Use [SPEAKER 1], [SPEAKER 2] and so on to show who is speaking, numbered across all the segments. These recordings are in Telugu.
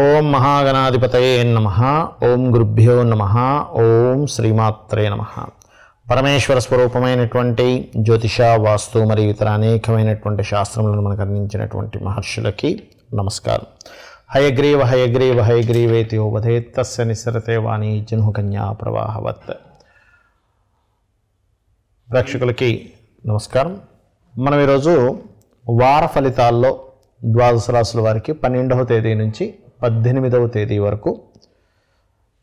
[SPEAKER 1] ఓం మహాగణాధిపతయే నమ ఓం గురుభ్యో నమ ఓం శ్రీమాత్రే నమ పరమేశ్వర స్వరూపమైనటువంటి జ్యోతిష వాస్తు మరియు ఇతర అనేకమైనటువంటి శాస్త్రములను మనకు అందించినటువంటి మహర్షులకి నమస్కారం హయగ్రీవ హయగ్రీవ హయగ్రీవేతి తస్య నిసరతే వాణి జను కన్యా ప్రవాహవత్ ప్రేక్షకులకి నమస్కారం మనం ఈరోజు వార ఫలితాల్లో ద్వాదశ రాశుల వారికి పన్నెండవ తేదీ నుంచి పద్దెనిమిదవ తేదీ వరకు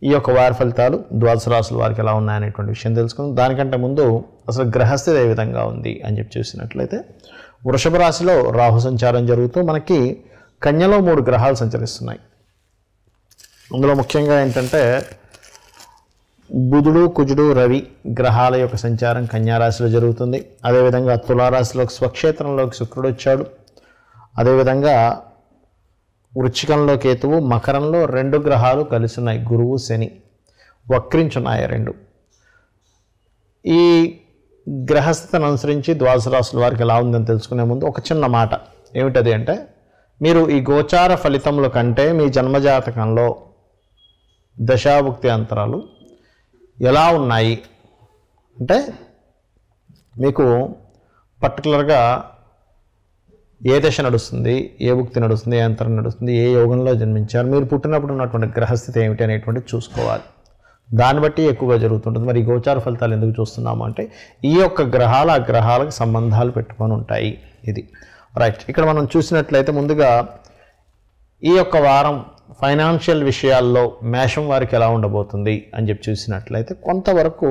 [SPEAKER 1] ఈ యొక్క వారి ఫలితాలు ద్వాదశ రాసుల వారికి ఎలా ఉన్నాయనేటువంటి విషయం తెలుసుకుందాం దానికంటే ముందు అసలు గ్రహస్థితి ఏ విధంగా ఉంది అని చెప్పి చూసినట్లయితే వృషభ రాశిలో రాహు సంచారం జరుగుతూ మనకి కన్యలో మూడు గ్రహాలు సంచరిస్తున్నాయి అందులో ముఖ్యంగా ఏంటంటే బుధుడు కుజుడు రవి గ్రహాల యొక్క సంచారం కన్యారాశిలో జరుగుతుంది అదేవిధంగా తులారాశిలోకి స్వక్షేత్రంలోకి శుక్రుడు వచ్చాడు అదేవిధంగా వృచ్చికంలో కేతువు మకరంలో రెండు గ్రహాలు కలిసినాయి గురువు శని వక్రించున్నాయి రెండు ఈ గ్రహస్థితిని అనుసరించి ద్వాదశ రాసుల వారికి ఎలా ఉందని తెలుసుకునే ముందు ఒక చిన్న మాట ఏమిటది అంటే మీరు ఈ గోచార ఫలితముల కంటే మీ జన్మజాతకంలో దశాభుక్తి అంతరాలు ఎలా ఉన్నాయి అంటే మీకు పర్టికులర్గా ఏ దశ నడుస్తుంది ఏ భక్తి నడుస్తుంది ఏ అంతరం నడుస్తుంది ఏ యోగంలో జన్మించారు మీరు పుట్టినప్పుడు ఉన్నటువంటి గ్రహస్థితి ఏమిటి అనేటువంటి చూసుకోవాలి దాన్ని బట్టి ఎక్కువగా జరుగుతుంటుంది మరి గోచార ఫలితాలు ఎందుకు చూస్తున్నాము అంటే ఈ యొక్క గ్రహాలు ఆ గ్రహాలకు సంబంధాలు పెట్టుకొని ఉంటాయి ఇది రైట్ ఇక్కడ మనం చూసినట్లయితే ముందుగా ఈ యొక్క వారం ఫైనాన్షియల్ విషయాల్లో మేషం వారికి ఎలా ఉండబోతుంది అని చెప్పి చూసినట్లయితే కొంతవరకు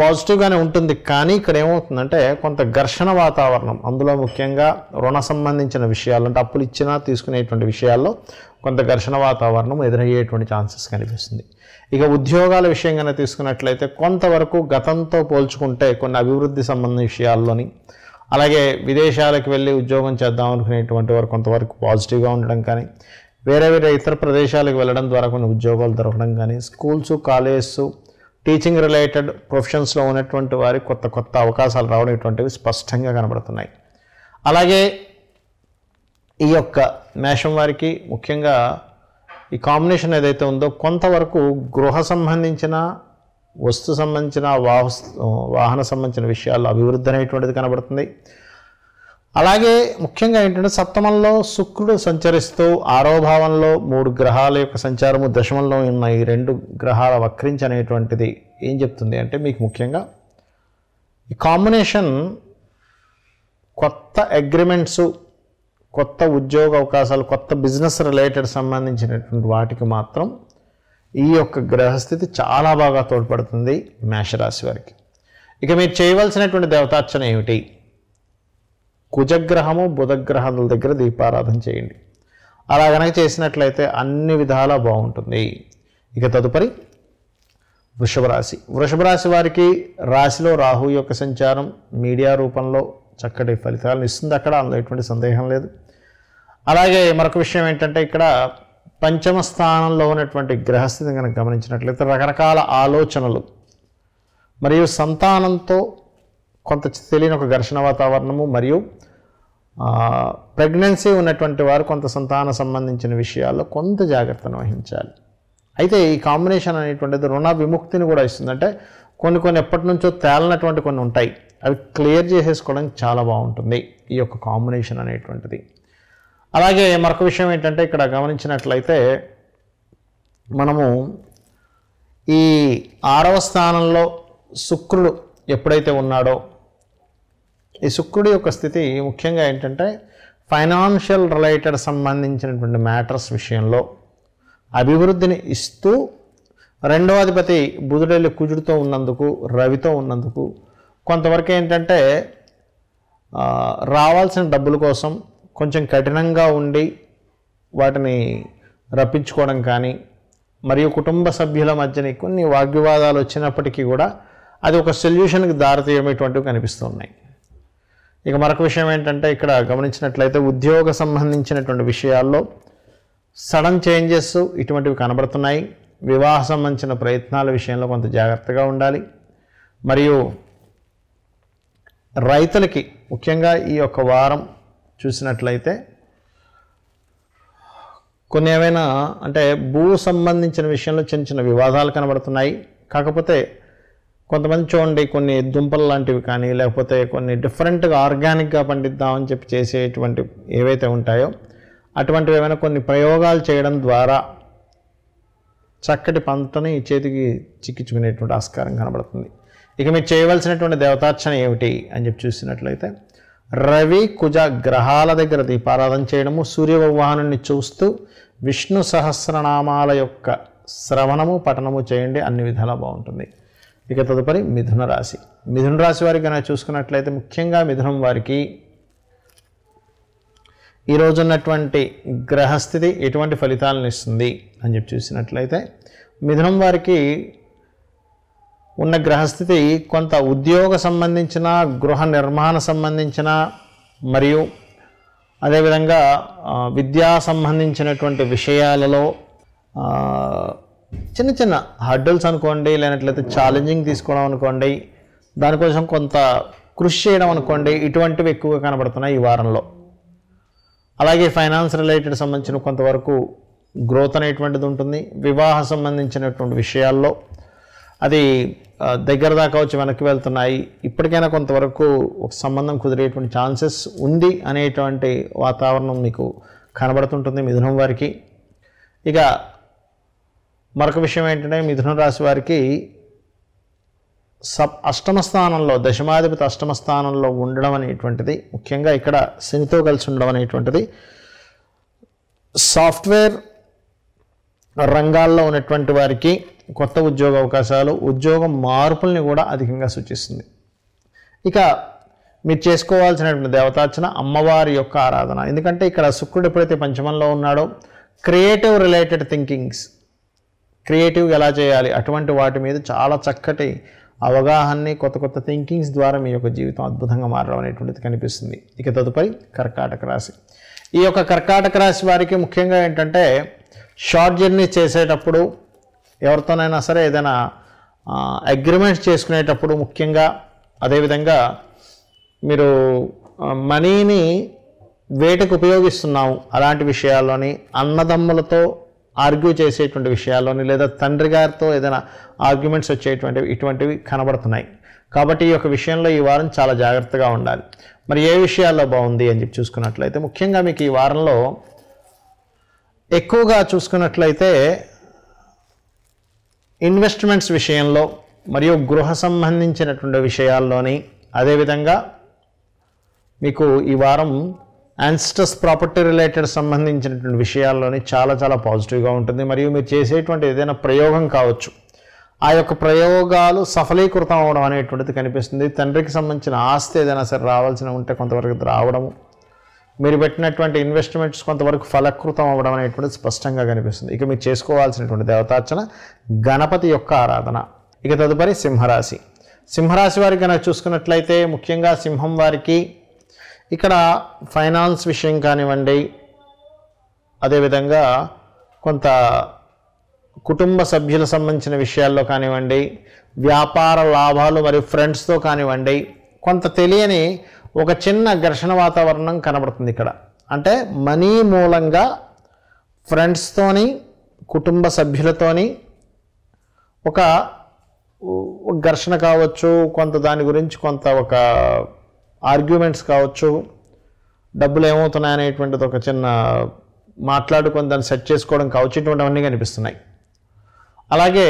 [SPEAKER 1] పాజిటివ్గానే ఉంటుంది కానీ ఇక్కడ ఏమవుతుందంటే కొంత ఘర్షణ వాతావరణం అందులో ముఖ్యంగా రుణ సంబంధించిన విషయాలు అంటే అప్పులు ఇచ్చినా తీసుకునేటువంటి విషయాల్లో కొంత ఘర్షణ వాతావరణం ఎదురయ్యేటువంటి ఛాన్సెస్ కనిపిస్తుంది ఇక ఉద్యోగాల విషయంగానే తీసుకున్నట్లయితే కొంతవరకు గతంతో పోల్చుకుంటే కొన్ని అభివృద్ధి సంబంధ విషయాల్లోని అలాగే విదేశాలకు వెళ్ళి ఉద్యోగం చేద్దాం అనుకునేటువంటి వారు కొంతవరకు పాజిటివ్గా ఉండడం కానీ వేరే వేరే ఇతర ప్రదేశాలకు వెళ్ళడం ద్వారా కొన్ని ఉద్యోగాలు దొరకడం కానీ స్కూల్స్ కాలేజెస్ టీచింగ్ రిలేటెడ్ ప్రొఫెషన్స్లో ఉన్నటువంటి వారి కొత్త కొత్త అవకాశాలు రావడం ఇటువంటివి స్పష్టంగా కనబడుతున్నాయి అలాగే ఈ యొక్క మేషం వారికి ముఖ్యంగా ఈ కాంబినేషన్ ఏదైతే ఉందో కొంతవరకు గృహ సంబంధించిన వస్తు సంబంధించిన వాహన సంబంధించిన విషయాల్లో అభివృద్ధి అనేటువంటిది కనబడుతుంది అలాగే ముఖ్యంగా ఏంటంటే సప్తమంలో శుక్రుడు సంచరిస్తూ ఆరో భావంలో మూడు గ్రహాల యొక్క సంచారము దశమంలో ఉన్న ఈ రెండు గ్రహాల వక్రించి అనేటువంటిది ఏం చెప్తుంది అంటే మీకు ముఖ్యంగా ఈ కాంబినేషన్ కొత్త అగ్రిమెంట్స్ కొత్త ఉద్యోగ అవకాశాలు కొత్త బిజినెస్ రిలేటెడ్ సంబంధించినటువంటి వాటికి మాత్రం ఈ యొక్క గ్రహస్థితి చాలా బాగా తోడ్పడుతుంది మేషరాశి వారికి ఇక మీరు చేయవలసినటువంటి దేవతార్చన ఏమిటి కుజగ్రహము బుధగ్రహముల దగ్గర దీపారాధన చేయండి అలా కనుక చేసినట్లయితే అన్ని విధాలా బాగుంటుంది ఇక తదుపరి వృషభరాశి వృషభరాశి వారికి రాశిలో రాహు యొక్క సంచారం మీడియా రూపంలో చక్కటి ఫలితాలను ఇస్తుంది అక్కడ అందులో ఎటువంటి సందేహం లేదు అలాగే మరొక విషయం ఏంటంటే ఇక్కడ పంచమ స్థానంలో ఉన్నటువంటి గ్రహస్థితిని కనుక గమనించినట్లయితే రకరకాల ఆలోచనలు మరియు సంతానంతో కొంత తెలియని ఒక ఘర్షణ వాతావరణము మరియు ప్రెగ్నెన్సీ ఉన్నటువంటి వారు కొంత సంతాన సంబంధించిన విషయాల్లో కొంత జాగ్రత్తను వహించాలి అయితే ఈ కాంబినేషన్ అనేటువంటిది రుణ విముక్తిని కూడా ఇస్తుంది అంటే కొన్ని కొన్ని ఎప్పటి నుంచో తేలనటువంటి కొన్ని ఉంటాయి అవి క్లియర్ చేసేసుకోవడానికి చాలా బాగుంటుంది ఈ యొక్క కాంబినేషన్ అనేటువంటిది అలాగే మరొక విషయం ఏంటంటే ఇక్కడ గమనించినట్లయితే మనము ఈ ఆరవ స్థానంలో శుక్రుడు ఎప్పుడైతే ఉన్నాడో ఈ శుక్రుడి యొక్క స్థితి ముఖ్యంగా ఏంటంటే ఫైనాన్షియల్ రిలేటెడ్ సంబంధించినటువంటి మ్యాటర్స్ విషయంలో అభివృద్ధిని ఇస్తూ రెండవాధిపతి బుధుడెల్లి కుజుడితో ఉన్నందుకు రవితో ఉన్నందుకు కొంతవరకు ఏంటంటే రావాల్సిన డబ్బుల కోసం కొంచెం కఠినంగా ఉండి వాటిని రప్పించుకోవడం కానీ మరియు కుటుంబ సభ్యుల మధ్యన కొన్ని వాగ్వివాదాలు వచ్చినప్పటికీ కూడా అది ఒక సొల్యూషన్కి దారితీయమైనటువంటివి కనిపిస్తున్నాయి ఇక మరొక విషయం ఏంటంటే ఇక్కడ గమనించినట్లయితే ఉద్యోగ సంబంధించినటువంటి విషయాల్లో సడన్ చేంజెస్ ఇటువంటివి కనబడుతున్నాయి వివాహ సంబంధించిన ప్రయత్నాల విషయంలో కొంత జాగ్రత్తగా ఉండాలి మరియు రైతులకి ముఖ్యంగా ఈ యొక్క వారం చూసినట్లయితే కొన్ని ఏమైనా అంటే భూ సంబంధించిన విషయంలో చిన్న చిన్న వివాదాలు కనబడుతున్నాయి కాకపోతే కొంతమంది చూడండి కొన్ని దుంపలు లాంటివి కానీ లేకపోతే కొన్ని డిఫరెంట్గా ఆర్గానిక్గా పండిద్దామని చెప్పి చేసేటువంటి ఏవైతే ఉంటాయో అటువంటివి ఏమైనా కొన్ని ప్రయోగాలు చేయడం ద్వారా చక్కటి పంటని చేతికి చిక్కించుకునేటువంటి ఆస్కారం కనబడుతుంది ఇక మీరు చేయవలసినటువంటి దేవతార్చన ఏమిటి అని చెప్పి చూసినట్లయితే రవి కుజ గ్రహాల దగ్గర దీపారాధన చేయడము సూర్యభగవాను చూస్తూ విష్ణు సహస్రనామాల యొక్క శ్రవణము పఠనము చేయండి అన్ని విధాలా బాగుంటుంది ఇక తదుపరి మిథున రాశి మిథున రాశి వారికి నా చూసుకున్నట్లయితే ముఖ్యంగా మిథునం వారికి ఈరోజు ఉన్నటువంటి గ్రహస్థితి ఎటువంటి ఫలితాలను ఇస్తుంది అని చెప్పి చూసినట్లయితే మిథునం వారికి ఉన్న గ్రహస్థితి కొంత ఉద్యోగ సంబంధించిన గృహ నిర్మాణ సంబంధించిన మరియు అదేవిధంగా విద్యా సంబంధించినటువంటి విషయాలలో చిన్న చిన్న హర్డల్స్ అనుకోండి లేనట్లయితే ఛాలెంజింగ్ తీసుకోవడం అనుకోండి దానికోసం కొంత కృషి చేయడం అనుకోండి ఇటువంటివి ఎక్కువగా కనబడుతున్నాయి ఈ వారంలో అలాగే ఫైనాన్స్ రిలేటెడ్ సంబంధించిన కొంతవరకు గ్రోత్ అనేటువంటిది ఉంటుంది వివాహ సంబంధించినటువంటి విషయాల్లో అది దగ్గర దాకా వచ్చి వెనక్కి వెళ్తున్నాయి ఇప్పటికైనా కొంతవరకు ఒక సంబంధం కుదిరేటువంటి ఛాన్సెస్ ఉంది అనేటువంటి వాతావరణం మీకు కనబడుతుంటుంది మిథునం వారికి ఇక మరొక విషయం ఏంటంటే మిథున రాశి వారికి సప్ అష్టమ స్థానంలో దశమాధిపతి అష్టమ స్థానంలో ఉండడం అనేటువంటిది ముఖ్యంగా ఇక్కడ శనితో కలిసి ఉండడం అనేటువంటిది సాఫ్ట్వేర్ రంగాల్లో ఉన్నటువంటి వారికి కొత్త ఉద్యోగ అవకాశాలు ఉద్యోగ మార్పుల్ని కూడా అధికంగా సూచిస్తుంది ఇక మీరు చేసుకోవాల్సినటువంటి దేవతార్చన అమ్మవారి యొక్క ఆరాధన ఎందుకంటే ఇక్కడ శుక్రుడు ఎప్పుడైతే పంచమంలో ఉన్నాడో క్రియేటివ్ రిలేటెడ్ థింకింగ్స్ క్రియేటివ్ ఎలా చేయాలి అటువంటి వాటి మీద చాలా చక్కటి అవగాహనని కొత్త కొత్త థింకింగ్స్ ద్వారా మీ యొక్క జీవితం అద్భుతంగా మారడం అనేటువంటిది కనిపిస్తుంది ఇక తదుపరి కర్కాటక రాశి ఈ యొక్క కర్కాటక రాశి వారికి ముఖ్యంగా ఏంటంటే షార్ట్ జర్నీ చేసేటప్పుడు ఎవరితోనైనా సరే ఏదైనా అగ్రిమెంట్స్ చేసుకునేటప్పుడు ముఖ్యంగా అదేవిధంగా మీరు మనీని వేటకు ఉపయోగిస్తున్నాము అలాంటి విషయాల్లోని అన్నదమ్ములతో ఆర్గ్యూ చేసేటువంటి విషయాల్లోని లేదా తండ్రి గారితో ఏదైనా ఆర్గ్యుమెంట్స్ వచ్చేటువంటివి ఇటువంటివి కనబడుతున్నాయి కాబట్టి ఈ యొక్క విషయంలో ఈ వారం చాలా జాగ్రత్తగా ఉండాలి మరి ఏ విషయాల్లో బాగుంది అని చెప్పి చూసుకున్నట్లయితే ముఖ్యంగా మీకు ఈ వారంలో ఎక్కువగా చూసుకున్నట్లయితే ఇన్వెస్ట్మెంట్స్ విషయంలో మరియు గృహ సంబంధించినటువంటి విషయాల్లోని అదేవిధంగా మీకు ఈ వారం యాన్స్టర్స్ ప్రాపర్టీ రిలేటెడ్ సంబంధించినటువంటి విషయాల్లోని చాలా చాలా పాజిటివ్గా ఉంటుంది మరియు మీరు చేసేటువంటి ఏదైనా ప్రయోగం కావచ్చు ఆ యొక్క ప్రయోగాలు సఫలీకృతం అవడం అనేటువంటిది కనిపిస్తుంది తండ్రికి సంబంధించిన ఆస్తి ఏదైనా సరే రావాల్సిన ఉంటే కొంతవరకు రావడము మీరు పెట్టినటువంటి ఇన్వెస్ట్మెంట్స్ కొంతవరకు ఫలకృతం అవ్వడం అనేటువంటిది స్పష్టంగా కనిపిస్తుంది ఇక మీరు చేసుకోవాల్సినటువంటి దేవతార్చన గణపతి యొక్క ఆరాధన ఇక తదుపరి సింహరాశి సింహరాశి వారికి కనుక చూసుకున్నట్లయితే ముఖ్యంగా సింహం వారికి ఇక్కడ ఫైనాన్స్ విషయం కానివ్వండి అదేవిధంగా కొంత కుటుంబ సభ్యుల సంబంధించిన విషయాల్లో కానివ్వండి వ్యాపార లాభాలు మరియు ఫ్రెండ్స్తో కానివ్వండి కొంత తెలియని ఒక చిన్న ఘర్షణ వాతావరణం కనబడుతుంది ఇక్కడ అంటే మనీ మూలంగా ఫ్రెండ్స్తోని కుటుంబ సభ్యులతోని ఒక ఘర్షణ కావచ్చు కొంత దాని గురించి కొంత ఒక ఆర్గ్యుమెంట్స్ కావచ్చు డబ్బులు ఏమవుతున్నాయి అనేటువంటిది ఒక చిన్న మాట్లాడుకొని దాన్ని సెట్ చేసుకోవడం కావచ్చు ఇటువంటివన్నీ కనిపిస్తున్నాయి అలాగే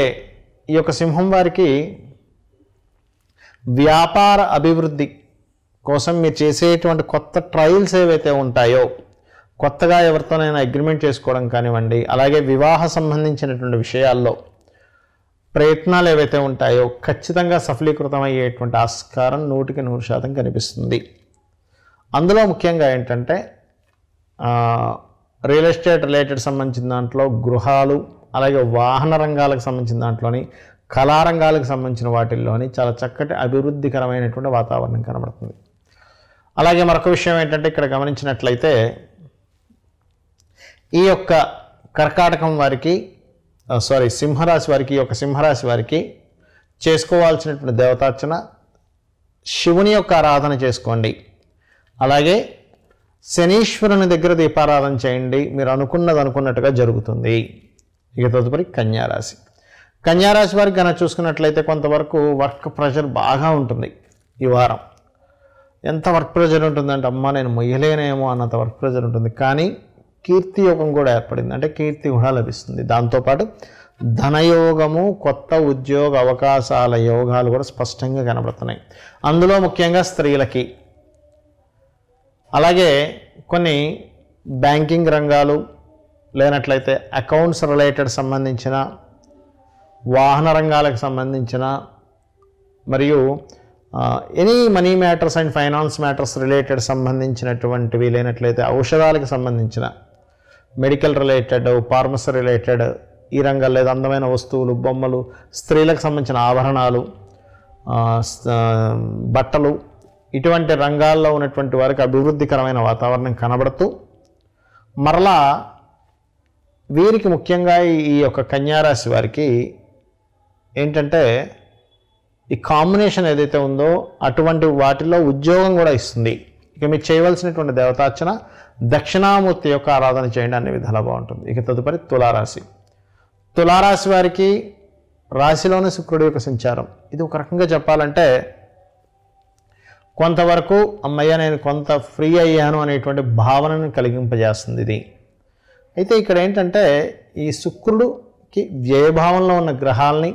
[SPEAKER 1] ఈ యొక్క సింహం వారికి వ్యాపార అభివృద్ధి కోసం మీరు చేసేటువంటి కొత్త ట్రయల్స్ ఏవైతే ఉంటాయో కొత్తగా ఎవరితోనైనా అగ్రిమెంట్ చేసుకోవడం కానివ్వండి అలాగే వివాహ సంబంధించినటువంటి విషయాల్లో ప్రయత్నాలు ఏవైతే ఉంటాయో ఖచ్చితంగా సఫలీకృతం అయ్యేటువంటి ఆస్కారం నూటికి నూరు శాతం కనిపిస్తుంది అందులో ముఖ్యంగా ఏంటంటే రియల్ ఎస్టేట్ రిలేటెడ్ సంబంధించిన దాంట్లో గృహాలు అలాగే వాహన రంగాలకు సంబంధించిన దాంట్లోని కళారంగాలకు సంబంధించిన వాటిల్లోని చాలా చక్కటి అభివృద్ధికరమైనటువంటి వాతావరణం కనబడుతుంది అలాగే మరొక విషయం ఏంటంటే ఇక్కడ గమనించినట్లయితే ఈ యొక్క కర్కాటకం వారికి సారీ సింహరాశి వారికి ఒక సింహరాశి వారికి చేసుకోవాల్సినటువంటి దేవతార్చన శివుని యొక్క ఆరాధన చేసుకోండి అలాగే శనీశ్వరుని దగ్గర దీపారాధన చేయండి మీరు అనుకున్నది అనుకున్నట్టుగా జరుగుతుంది ఇక తదుపరి కన్యారాశి కన్యారాశి వారికి కనుక చూసుకున్నట్లయితే కొంతవరకు వర్క్ ప్రెషర్ బాగా ఉంటుంది ఈ వారం ఎంత వర్క్ ప్రెషర్ ఉంటుందంటే అమ్మ నేను మొయ్యలేనేమో అన్నంత వర్క్ ప్రెషర్ ఉంటుంది కానీ కీర్తి యోగం కూడా ఏర్పడింది అంటే కీర్తి కూడా లభిస్తుంది దాంతోపాటు ధనయోగము కొత్త ఉద్యోగ అవకాశాల యోగాలు కూడా స్పష్టంగా కనబడుతున్నాయి అందులో ముఖ్యంగా స్త్రీలకి అలాగే కొన్ని బ్యాంకింగ్ రంగాలు లేనట్లయితే అకౌంట్స్ రిలేటెడ్ సంబంధించిన వాహన రంగాలకు సంబంధించిన మరియు any money matters and finance matters related సంబంధించినటువంటివి లేనట్లయితే ఔషధాలకు సంబంధించిన మెడికల్ రిలేటెడ్ ఫార్మసీ రిలేటెడ్ ఈ రంగాల్లో లేదా అందమైన వస్తువులు బొమ్మలు స్త్రీలకు సంబంధించిన ఆభరణాలు బట్టలు ఇటువంటి రంగాల్లో ఉన్నటువంటి వారికి అభివృద్ధికరమైన వాతావరణం కనబడుతూ మరలా వీరికి ముఖ్యంగా ఈ యొక్క కన్యారాశి వారికి ఏంటంటే ఈ కాంబినేషన్ ఏదైతే ఉందో అటువంటి వాటిలో ఉద్యోగం కూడా ఇస్తుంది ఇక మీరు చేయవలసినటువంటి దేవతార్చన దక్షిణామూర్తి యొక్క ఆరాధన చేయండి అన్ని విధాలా బాగుంటుంది ఇక తదుపరి తులారాశి తులారాశి వారికి రాశిలోని శుక్రుడి యొక్క సంచారం ఇది ఒక రకంగా చెప్పాలంటే కొంతవరకు అమ్మయ్య నేను కొంత ఫ్రీ అయ్యాను అనేటువంటి భావనను కలిగింపజేస్తుంది ఇది అయితే ఇక్కడ ఏంటంటే ఈ శుక్రుడుకి వ్యయభావంలో ఉన్న గ్రహాలని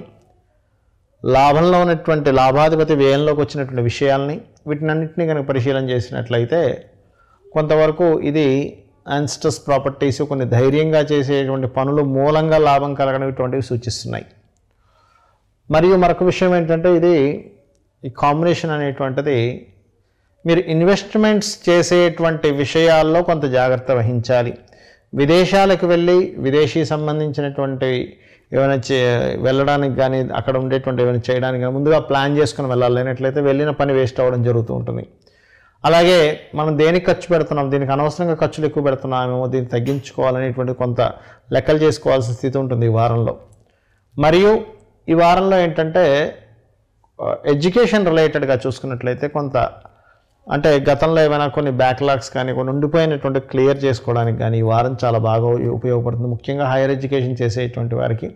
[SPEAKER 1] లాభంలో ఉన్నటువంటి లాభాధిపతి వ్యయంలోకి వచ్చినటువంటి విషయాల్ని వీటినన్నింటినీ కనుక పరిశీలన చేసినట్లయితే కొంతవరకు ఇది యాన్స్టర్స్ ప్రాపర్టీస్ కొన్ని ధైర్యంగా చేసేటువంటి పనులు మూలంగా లాభం కలగడం సూచిస్తున్నాయి మరియు మరొక విషయం ఏంటంటే ఇది ఈ కాంబినేషన్ అనేటువంటిది మీరు ఇన్వెస్ట్మెంట్స్ చేసేటువంటి విషయాల్లో కొంత జాగ్రత్త వహించాలి విదేశాలకు వెళ్ళి విదేశీ సంబంధించినటువంటి ఏమైనా చే వెళ్ళడానికి కానీ అక్కడ ఉండేటువంటి ఏమైనా చేయడానికి కానీ ముందుగా ప్లాన్ చేసుకుని వెళ్ళాలి లేనట్లయితే వెళ్ళిన పని వేస్ట్ అవ్వడం జరుగుతూ ఉంటుంది అలాగే మనం దేనికి ఖర్చు పెడుతున్నాం దీనికి అనవసరంగా ఖర్చులు ఎక్కువ పెడుతున్నామేమో దీన్ని తగ్గించుకోవాలనేటువంటి కొంత లెక్కలు చేసుకోవాల్సిన స్థితి ఉంటుంది ఈ వారంలో మరియు ఈ వారంలో ఏంటంటే ఎడ్యుకేషన్ రిలేటెడ్గా చూసుకున్నట్లయితే కొంత అంటే గతంలో ఏమైనా కొన్ని బ్యాక్లాగ్స్ కానీ కొన్ని ఉండిపోయినటువంటి క్లియర్ చేసుకోవడానికి కానీ ఈ వారం చాలా బాగా ఉపయోగపడుతుంది ముఖ్యంగా హైయర్ ఎడ్యుకేషన్ చేసేటువంటి వారికి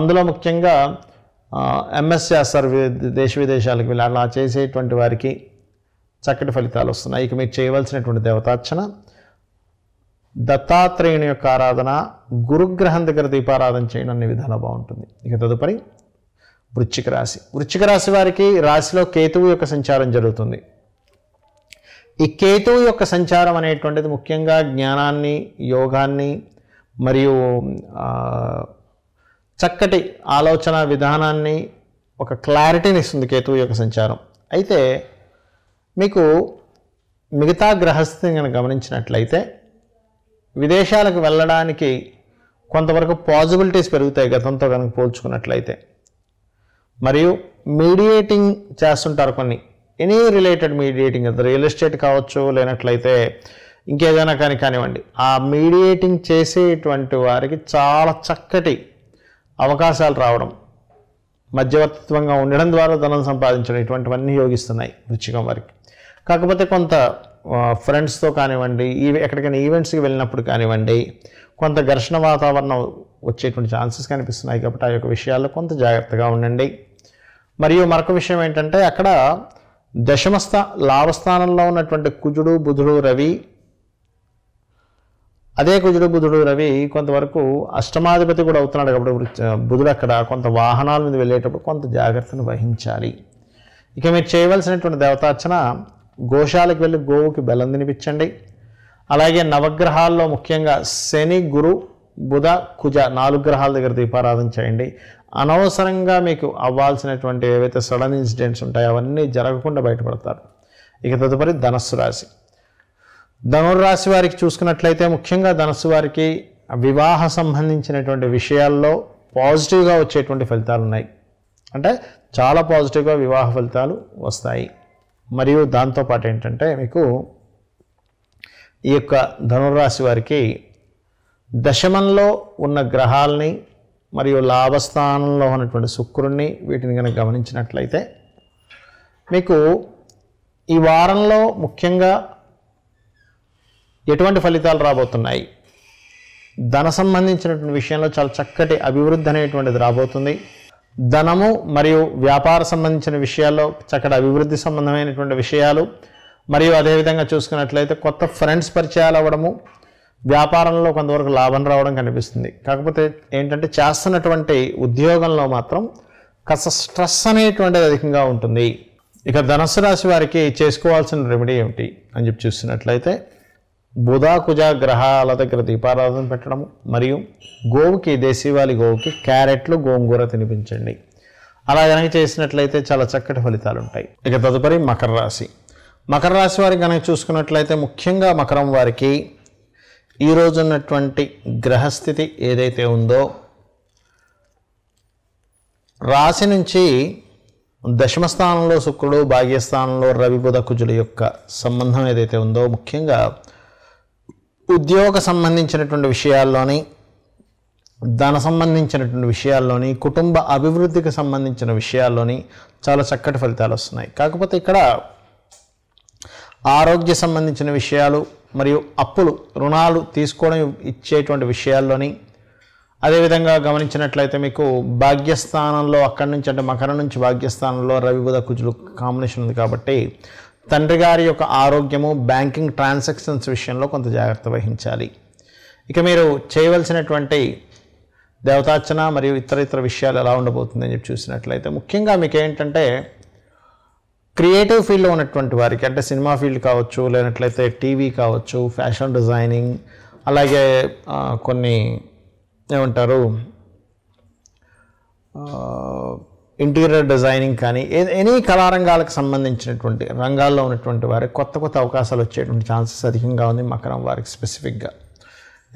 [SPEAKER 1] అందులో ముఖ్యంగా ఎంఎస్ చేస్తారు దేశ విదేశాలకు వీళ్ళు అలా చేసేటువంటి వారికి చక్కటి ఫలితాలు వస్తున్నాయి ఇక మీరు చేయవలసినటువంటి దేవతార్చన దత్తాత్రేయుని యొక్క ఆరాధన గురుగ్రహం దగ్గర దీపారాధన చేయడం అనే విధాలు బాగుంటుంది ఇక తదుపరి వృశ్చిక రాశి వృశ్చిక రాశి వారికి రాశిలో కేతువు యొక్క సంచారం జరుగుతుంది ఈ కేతువు యొక్క సంచారం అనేటువంటిది ముఖ్యంగా జ్ఞానాన్ని యోగాన్ని మరియు చక్కటి ఆలోచన విధానాన్ని ఒక క్లారిటీని ఇస్తుంది కేతువు యొక్క సంచారం అయితే మీకు మిగతా గ్రహస్థితిని గమనించినట్లయితే విదేశాలకు వెళ్ళడానికి కొంతవరకు పాజిబిలిటీస్ పెరుగుతాయి గతంతో కనుక పోల్చుకున్నట్లయితే మరియు మీడియేటింగ్ చేస్తుంటారు కొన్ని ఎనీ రిలేటెడ్ మీడియేటింగ్ అది రియల్ ఎస్టేట్ కావచ్చు లేనట్లయితే ఇంకేదైనా కానీ కానివ్వండి ఆ మీడియేటింగ్ చేసేటువంటి వారికి చాలా చక్కటి అవకాశాలు రావడం మధ్యవర్తిత్వంగా ఉండడం ద్వారా ధనం సంపాదించడం ఇటువంటివన్నీ యోగిస్తున్నాయి వృచ్చికం వారికి కాకపోతే కొంత ఫ్రెండ్స్తో కానివ్వండి ఈ ఎక్కడికైనా ఈవెంట్స్కి వెళ్ళినప్పుడు కానివ్వండి కొంత ఘర్షణ వాతావరణం వచ్చేటువంటి ఛాన్సెస్ కనిపిస్తున్నాయి కాబట్టి ఆ యొక్క విషయాల్లో కొంత జాగ్రత్తగా ఉండండి మరియు మరొక విషయం ఏంటంటే అక్కడ దశమస్థ లాభస్థానంలో ఉన్నటువంటి కుజుడు బుధుడు రవి అదే కుజుడు బుధుడు రవి కొంతవరకు అష్టమాధిపతి కూడా అవుతున్నాడు కాబట్టి బుధుడు అక్కడ కొంత వాహనాల మీద వెళ్ళేటప్పుడు కొంత జాగ్రత్తను వహించాలి ఇక మీరు చేయవలసినటువంటి దేవతార్చన గోశాలకు వెళ్ళి గోవుకి బెల్లం తినిపించండి అలాగే నవగ్రహాల్లో ముఖ్యంగా శని గురు బుధ కుజ నాలుగు గ్రహాల దగ్గర దీపారాధన చేయండి అనవసరంగా మీకు అవ్వాల్సినటువంటి ఏవైతే సడన్ ఇన్సిడెంట్స్ ఉంటాయో అవన్నీ జరగకుండా బయటపడతారు ఇక తదుపరి ధనస్సు రాశి ధనురాశి వారికి చూసుకున్నట్లయితే ముఖ్యంగా ధనస్సు వారికి వివాహ సంబంధించినటువంటి విషయాల్లో పాజిటివ్గా వచ్చేటువంటి ఫలితాలు ఉన్నాయి అంటే చాలా పాజిటివ్గా వివాహ ఫలితాలు వస్తాయి మరియు దాంతోపాటు ఏంటంటే మీకు ఈ యొక్క ధనుర్రాశి వారికి దశమంలో ఉన్న గ్రహాలని మరియు లాభస్థానంలో ఉన్నటువంటి శుక్రుణ్ణి వీటిని కనుక గమనించినట్లయితే మీకు ఈ వారంలో ముఖ్యంగా ఎటువంటి ఫలితాలు రాబోతున్నాయి ధన సంబంధించినటువంటి విషయంలో చాలా చక్కటి అభివృద్ధి అనేటువంటిది రాబోతుంది ధనము మరియు వ్యాపార సంబంధించిన విషయాల్లో చక్కటి అభివృద్ధి సంబంధమైనటువంటి విషయాలు మరియు అదేవిధంగా చూసుకున్నట్లయితే కొత్త ఫ్రెండ్స్ పరిచయాలు అవ్వడము వ్యాపారంలో కొంతవరకు లాభం రావడం కనిపిస్తుంది కాకపోతే ఏంటంటే చేస్తున్నటువంటి ఉద్యోగంలో మాత్రం కాస్త స్ట్రెస్ అనేటువంటిది అధికంగా ఉంటుంది ఇక ధనస్సు రాశి వారికి చేసుకోవాల్సిన రెమెడీ ఏమిటి అని చెప్పి చూసినట్లయితే బుధాకుజ గ్రహాల దగ్గర దీపారాధన పెట్టడం మరియు గోవుకి దేశీవాలి గోవుకి క్యారెట్లు గోంగూర తినిపించండి అలా కనుక చేసినట్లయితే చాలా చక్కటి ఫలితాలు ఉంటాయి ఇక తదుపరి మకర రాశి మకర రాశి వారికి కనుక చూసుకున్నట్లయితే ముఖ్యంగా మకరం వారికి ఈరోజు ఉన్నటువంటి గ్రహస్థితి ఏదైతే ఉందో రాశి నుంచి దశమస్థానంలో శుక్రుడు భాగ్యస్థానంలో రవి బుధ కుజుల యొక్క సంబంధం ఏదైతే ఉందో ముఖ్యంగా ఉద్యోగ సంబంధించినటువంటి విషయాల్లోని ధన సంబంధించినటువంటి విషయాల్లోని కుటుంబ అభివృద్ధికి సంబంధించిన విషయాల్లోని చాలా చక్కటి ఫలితాలు వస్తున్నాయి కాకపోతే ఇక్కడ ఆరోగ్య సంబంధించిన విషయాలు మరియు అప్పులు రుణాలు తీసుకోవడం ఇచ్చేటువంటి విషయాల్లోని అదేవిధంగా గమనించినట్లయితే మీకు భాగ్యస్థానంలో అక్కడి నుంచి అంటే మకరం నుంచి భాగ్యస్థానంలో రవి బుధ కుజులు కాంబినేషన్ ఉంది కాబట్టి తండ్రి గారి యొక్క ఆరోగ్యము బ్యాంకింగ్ ట్రాన్సాక్షన్స్ విషయంలో కొంత జాగ్రత్త వహించాలి ఇక మీరు చేయవలసినటువంటి దేవతార్చన మరియు ఇతర ఇతర విషయాలు ఎలా ఉండబోతుందని చెప్పి చూసినట్లయితే ముఖ్యంగా మీకు ఏంటంటే క్రియేటివ్ ఫీల్డ్లో ఉన్నటువంటి వారికి అంటే సినిమా ఫీల్డ్ కావచ్చు లేనట్లయితే టీవీ కావచ్చు ఫ్యాషన్ డిజైనింగ్ అలాగే కొన్ని ఏమంటారు ఇంటీరియర్ డిజైనింగ్ కానీ ఎనీ కళారంగాలకు సంబంధించినటువంటి రంగాల్లో ఉన్నటువంటి వారి కొత్త కొత్త అవకాశాలు వచ్చేటువంటి ఛాన్సెస్ అధికంగా ఉంది మకరం వారికి స్పెసిఫిక్గా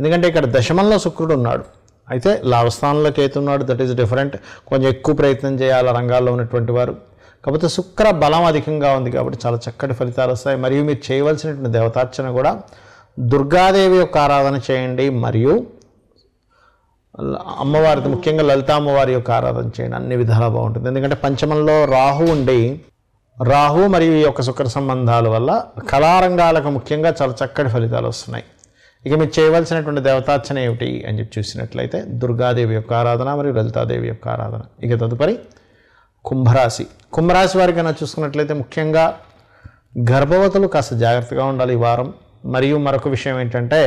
[SPEAKER 1] ఎందుకంటే ఇక్కడ దశమంలో శుక్రుడు ఉన్నాడు అయితే అయితే ఉన్నాడు దట్ ఈస్ డిఫరెంట్ కొంచెం ఎక్కువ ప్రయత్నం చేయాలి రంగాల్లో ఉన్నటువంటి వారు కాకపోతే శుక్ర బలం అధికంగా ఉంది కాబట్టి చాలా చక్కటి ఫలితాలు వస్తాయి మరియు మీరు చేయవలసినటువంటి దేవతార్చన కూడా దుర్గాదేవి యొక్క ఆరాధన చేయండి మరియు అమ్మవారి ముఖ్యంగా లలిత అమ్మవారి యొక్క ఆరాధన చేయండి అన్ని విధాలా బాగుంటుంది ఎందుకంటే పంచమంలో రాహు ఉండి రాహు మరియు ఈ యొక్క శుక్ర సంబంధాల వల్ల కళారంగాలకు ముఖ్యంగా చాలా చక్కటి ఫలితాలు వస్తున్నాయి ఇక మీరు చేయవలసినటువంటి దేవతార్చన ఏమిటి అని చెప్పి చూసినట్లయితే దుర్గాదేవి యొక్క ఆరాధన మరియు లలితాదేవి యొక్క ఆరాధన ఇక తదుపరి కుంభరాశి కుంభరాశి వారికి కనుక చూసుకున్నట్లయితే ముఖ్యంగా గర్భవతులు కాస్త జాగ్రత్తగా ఉండాలి ఈ వారం మరియు మరొక విషయం ఏంటంటే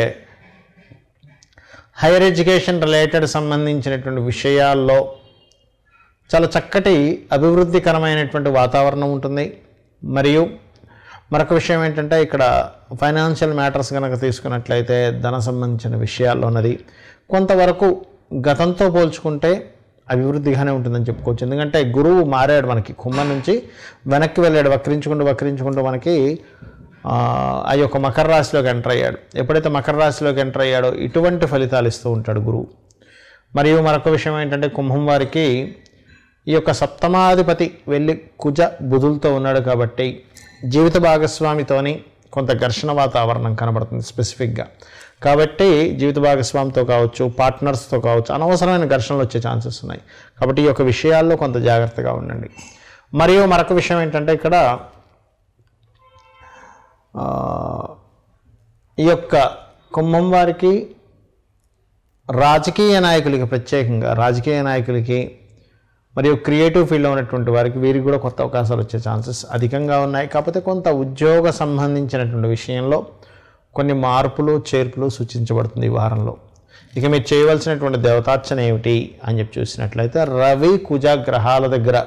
[SPEAKER 1] హైయర్ ఎడ్యుకేషన్ రిలేటెడ్ సంబంధించినటువంటి విషయాల్లో చాలా చక్కటి అభివృద్ధికరమైనటువంటి వాతావరణం ఉంటుంది మరియు మరొక విషయం ఏంటంటే ఇక్కడ ఫైనాన్షియల్ మ్యాటర్స్ కనుక తీసుకున్నట్లయితే ధన సంబంధించిన విషయాల్లోనది కొంతవరకు గతంతో పోల్చుకుంటే అభివృద్ధిగానే ఉంటుందని చెప్పుకోవచ్చు ఎందుకంటే గురువు మారాడు మనకి కుమ్మ నుంచి వెనక్కి వెళ్ళాడు వక్రించుకుంటూ వక్రించుకుంటూ మనకి ఆ యొక్క మకర రాశిలోకి ఎంటర్ అయ్యాడు ఎప్పుడైతే మకర రాశిలోకి ఎంటర్ అయ్యాడో ఇటువంటి ఫలితాలు ఇస్తూ ఉంటాడు గురువు మరియు మరొక విషయం ఏంటంటే కుంభం వారికి ఈ యొక్క సప్తమాధిపతి వెళ్ళి కుజ బుధులతో ఉన్నాడు కాబట్టి జీవిత భాగస్వామితోని కొంత ఘర్షణ వాతావరణం కనబడుతుంది స్పెసిఫిక్గా కాబట్టి జీవిత భాగస్వామితో కావచ్చు పార్ట్నర్స్తో కావచ్చు అనవసరమైన ఘర్షణలు వచ్చే ఛాన్సెస్ ఉన్నాయి కాబట్టి ఈ యొక్క విషయాల్లో కొంత జాగ్రత్తగా ఉండండి మరియు మరొక విషయం ఏంటంటే ఇక్కడ ఈ యొక్క కుంభం వారికి రాజకీయ నాయకులకి ప్రత్యేకంగా రాజకీయ నాయకులకి మరియు క్రియేటివ్ ఫీల్డ్లో ఉన్నటువంటి వారికి వీరికి కూడా కొత్త అవకాశాలు వచ్చే ఛాన్సెస్ అధికంగా ఉన్నాయి కాకపోతే కొంత ఉద్యోగ సంబంధించినటువంటి విషయంలో కొన్ని మార్పులు చేర్పులు సూచించబడుతుంది ఈ వారంలో ఇక మీరు చేయవలసినటువంటి దేవతార్చన ఏమిటి అని చెప్పి చూసినట్లయితే రవి కుజ గ్రహాల దగ్గర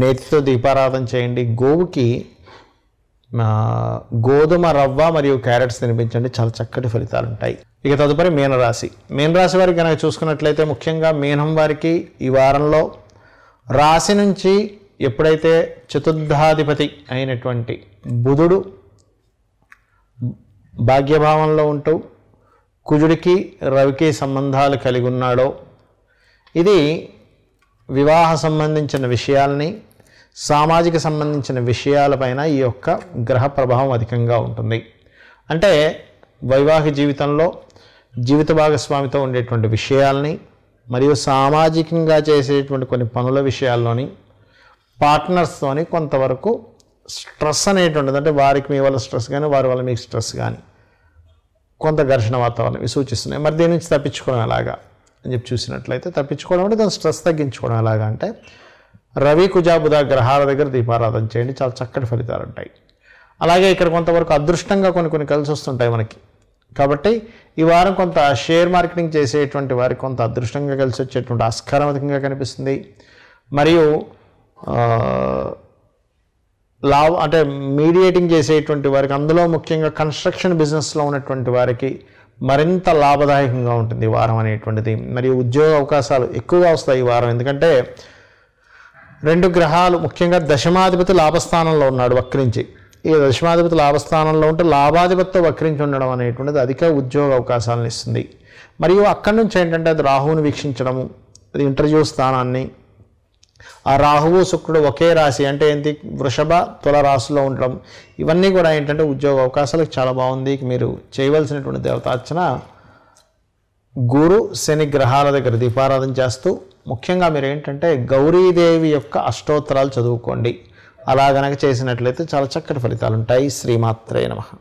[SPEAKER 1] నేతితో దీపారాధన చేయండి గోవుకి గోధుమ రవ్వ మరియు క్యారెట్స్ తినిపించండి చాలా చక్కటి ఫలితాలు ఉంటాయి ఇక తదుపరి మీనరాశి మీనరాశి వారికి కనుక చూసుకున్నట్లయితే ముఖ్యంగా మీనం వారికి ఈ వారంలో రాశి నుంచి ఎప్పుడైతే చతుర్థాధిపతి అయినటువంటి బుధుడు భాగ్యభావంలో ఉంటూ కుజుడికి రవికి సంబంధాలు కలిగి ఉన్నాడో ఇది వివాహ సంబంధించిన విషయాల్ని సామాజిక సంబంధించిన విషయాలపైన ఈ యొక్క గ్రహ ప్రభావం అధికంగా ఉంటుంది అంటే వైవాహిక జీవితంలో జీవిత భాగస్వామితో ఉండేటువంటి విషయాల్ని మరియు సామాజికంగా చేసేటువంటి కొన్ని పనుల విషయాల్లోని పార్ట్నర్స్తోని కొంతవరకు స్ట్రెస్ అనేటువంటిది అంటే వారికి మీ వల్ల స్ట్రెస్ కానీ వారి వల్ల మీకు స్ట్రెస్ కానీ కొంత ఘర్షణ వాతావరణం సూచిస్తున్నాయి మరి దీని నుంచి తప్పించుకోవడం ఎలాగా అని చెప్పి చూసినట్లయితే తప్పించుకోవడం అంటే దాని స్ట్రెస్ తగ్గించుకోవడం ఎలాగా అంటే రవి కుజాబుధ గ్రహాల దగ్గర దీపారాధన చేయండి చాలా చక్కటి ఫలితాలు ఉంటాయి అలాగే ఇక్కడ కొంతవరకు అదృష్టంగా కొన్ని కొన్ని కలిసి వస్తుంటాయి మనకి కాబట్టి ఈ వారం కొంత షేర్ మార్కెటింగ్ చేసేటువంటి వారికి కొంత అదృష్టంగా కలిసి వచ్చేటువంటి ఆస్కారమతికంగా కనిపిస్తుంది మరియు లాభ అంటే మీడియేటింగ్ చేసేటువంటి వారికి అందులో ముఖ్యంగా కన్స్ట్రక్షన్ బిజినెస్లో ఉన్నటువంటి వారికి మరింత లాభదాయకంగా ఉంటుంది ఈ వారం అనేటువంటిది మరియు ఉద్యోగ అవకాశాలు ఎక్కువగా వస్తాయి ఈ వారం ఎందుకంటే రెండు గ్రహాలు ముఖ్యంగా దశమాధిపతి లాభస్థానంలో ఉన్నాడు వక్రించి ఈ దశమాధిపతి లాభస్థానంలో ఉంటే లాభాధిపత్య వక్రించి ఉండడం అనేటువంటిది అధిక ఉద్యోగ అవకాశాలను ఇస్తుంది మరియు అక్కడి నుంచి ఏంటంటే అది రాహువుని వీక్షించడము ఇంటర్వ్యూ స్థానాన్ని ఆ రాహువు శుక్రుడు ఒకే రాశి అంటే ఏంటి వృషభ తుల రాశిలో ఉండడం ఇవన్నీ కూడా ఏంటంటే ఉద్యోగ అవకాశాలకు చాలా బాగుంది మీరు చేయవలసినటువంటి దేవతార్చన గురు శని గ్రహాల దగ్గర దీపారాధన చేస్తూ ముఖ్యంగా మీరు ఏంటంటే గౌరీదేవి యొక్క అష్టోత్తరాలు చదువుకోండి అలా చేసినట్లయితే చాలా చక్కటి ఫలితాలు ఉంటాయి శ్రీమాత్రే నమ